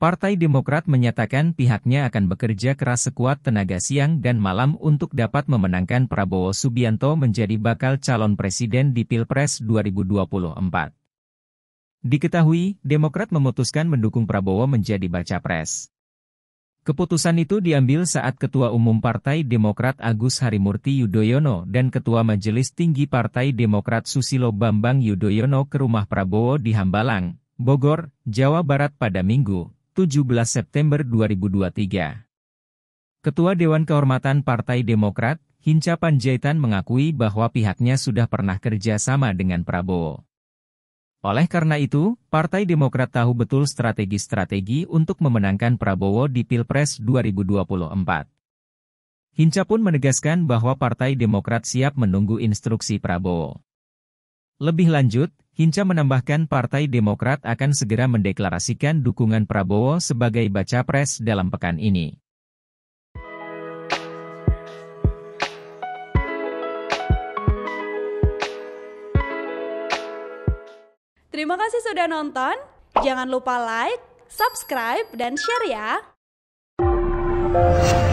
Partai Demokrat menyatakan pihaknya akan bekerja keras sekuat tenaga siang dan malam untuk dapat memenangkan Prabowo Subianto menjadi bakal calon presiden di Pilpres 2024. Diketahui, Demokrat memutuskan mendukung Prabowo menjadi baca pres. Keputusan itu diambil saat Ketua Umum Partai Demokrat Agus Harimurti Yudhoyono dan Ketua Majelis Tinggi Partai Demokrat Susilo Bambang Yudhoyono ke rumah Prabowo di Hambalang, Bogor, Jawa Barat pada Minggu, 17 September 2023. Ketua Dewan Kehormatan Partai Demokrat, Hinca Panjaitan mengakui bahwa pihaknya sudah pernah kerja sama dengan Prabowo. Oleh karena itu, Partai Demokrat tahu betul strategi-strategi untuk memenangkan Prabowo di Pilpres 2024. Hinca pun menegaskan bahwa Partai Demokrat siap menunggu instruksi Prabowo. Lebih lanjut, Hinca menambahkan Partai Demokrat akan segera mendeklarasikan dukungan Prabowo sebagai baca pres dalam pekan ini. Terima kasih sudah nonton. Jangan lupa like, subscribe, dan share ya.